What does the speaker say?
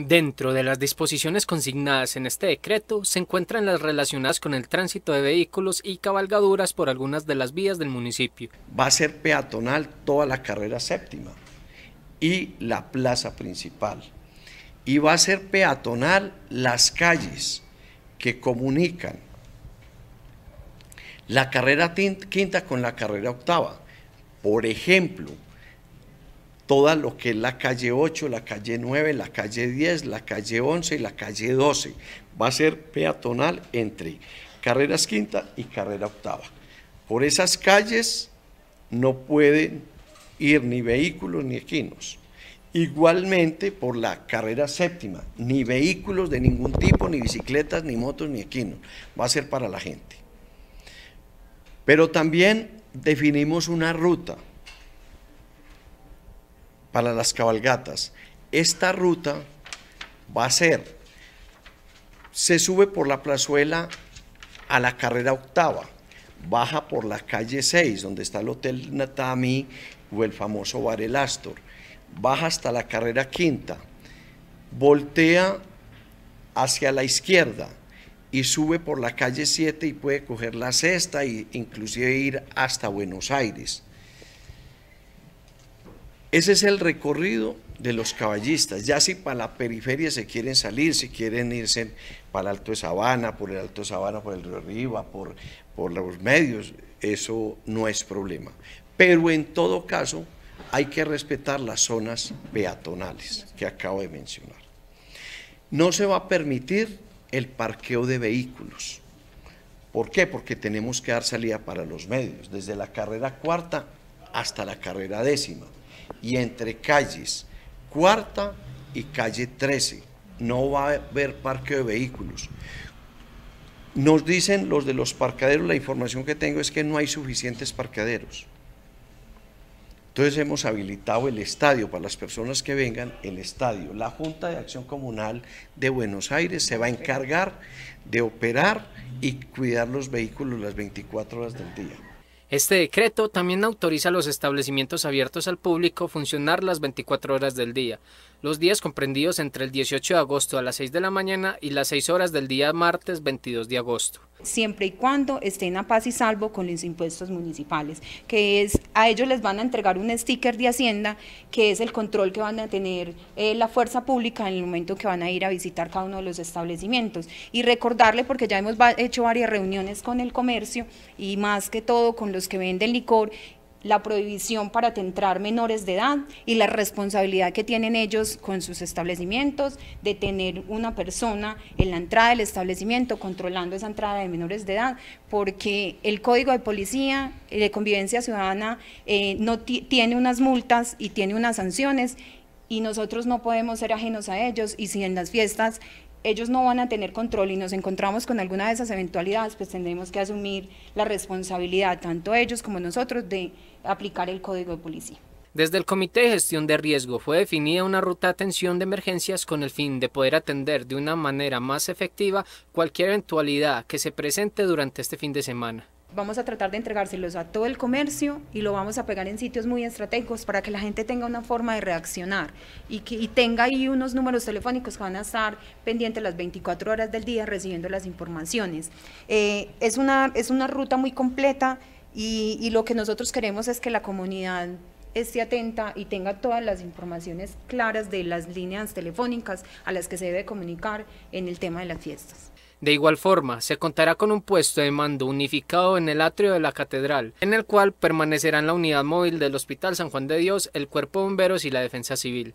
Dentro de las disposiciones consignadas en este decreto se encuentran las relacionadas con el tránsito de vehículos y cabalgaduras por algunas de las vías del municipio. Va a ser peatonal toda la carrera séptima y la plaza principal. Y va a ser peatonal las calles que comunican la carrera quinta con la carrera octava. Por ejemplo, toda lo que es la calle 8, la calle 9, la calle 10, la calle 11 y la calle 12. Va a ser peatonal entre carreras quinta y carrera octava. Por esas calles no pueden ir ni vehículos ni equinos. Igualmente por la carrera séptima, ni vehículos de ningún tipo, ni bicicletas, ni motos, ni equinos. Va a ser para la gente. Pero también definimos una ruta para las cabalgatas. Esta ruta va a ser, se sube por la plazuela a la carrera octava, baja por la calle 6, donde está el Hotel Natami o el famoso Bar El Astor, baja hasta la carrera quinta, voltea hacia la izquierda y sube por la calle 7 y puede coger la sexta e inclusive ir hasta Buenos Aires. Ese es el recorrido de los caballistas. Ya si para la periferia se quieren salir, si quieren irse para el Alto de Sabana, por el Alto de Sabana, por el Río Arriba, por, por los medios, eso no es problema. Pero en todo caso, hay que respetar las zonas peatonales que acabo de mencionar. No se va a permitir el parqueo de vehículos. ¿Por qué? Porque tenemos que dar salida para los medios, desde la carrera cuarta hasta la carrera décima y entre calles cuarta y calle 13. No va a haber parqueo de vehículos. Nos dicen los de los parqueaderos, la información que tengo es que no hay suficientes parqueaderos. Entonces hemos habilitado el estadio para las personas que vengan, el estadio. La Junta de Acción Comunal de Buenos Aires se va a encargar de operar y cuidar los vehículos las 24 horas del día. Este decreto también autoriza a los establecimientos abiertos al público funcionar las 24 horas del día, los días comprendidos entre el 18 de agosto a las 6 de la mañana y las 6 horas del día martes 22 de agosto. Siempre y cuando estén a paz y salvo con los impuestos municipales, que es a ellos les van a entregar un sticker de Hacienda, que es el control que van a tener eh, la fuerza pública en el momento que van a ir a visitar cada uno de los establecimientos. Y recordarle, porque ya hemos hecho varias reuniones con el comercio y más que todo con los que venden licor la prohibición para entrar menores de edad y la responsabilidad que tienen ellos con sus establecimientos de tener una persona en la entrada del establecimiento controlando esa entrada de menores de edad, porque el Código de Policía eh, de Convivencia Ciudadana eh, no tiene unas multas y tiene unas sanciones y nosotros no podemos ser ajenos a ellos y si en las fiestas ellos no van a tener control y nos encontramos con alguna de esas eventualidades, pues tendremos que asumir la responsabilidad, tanto ellos como nosotros, de aplicar el código de policía. Desde el Comité de Gestión de Riesgo fue definida una ruta de atención de emergencias con el fin de poder atender de una manera más efectiva cualquier eventualidad que se presente durante este fin de semana vamos a tratar de entregárselos a todo el comercio y lo vamos a pegar en sitios muy estratégicos para que la gente tenga una forma de reaccionar y tenga ahí unos números telefónicos que van a estar pendientes las 24 horas del día recibiendo las informaciones. Eh, es, una, ruta muy completa y lo que nosotros queremos es que la comunidad esté atenta y tenga todas las informaciones claras de las líneas telefónicas a las que se debe comunicar en el tema de las fiestas. De igual forma, se contará con un puesto de mando unificado en el atrio de la catedral, en el cual permanecerán la unidad móvil del Hospital San Juan de Dios, el Cuerpo de Bomberos y la Defensa Civil.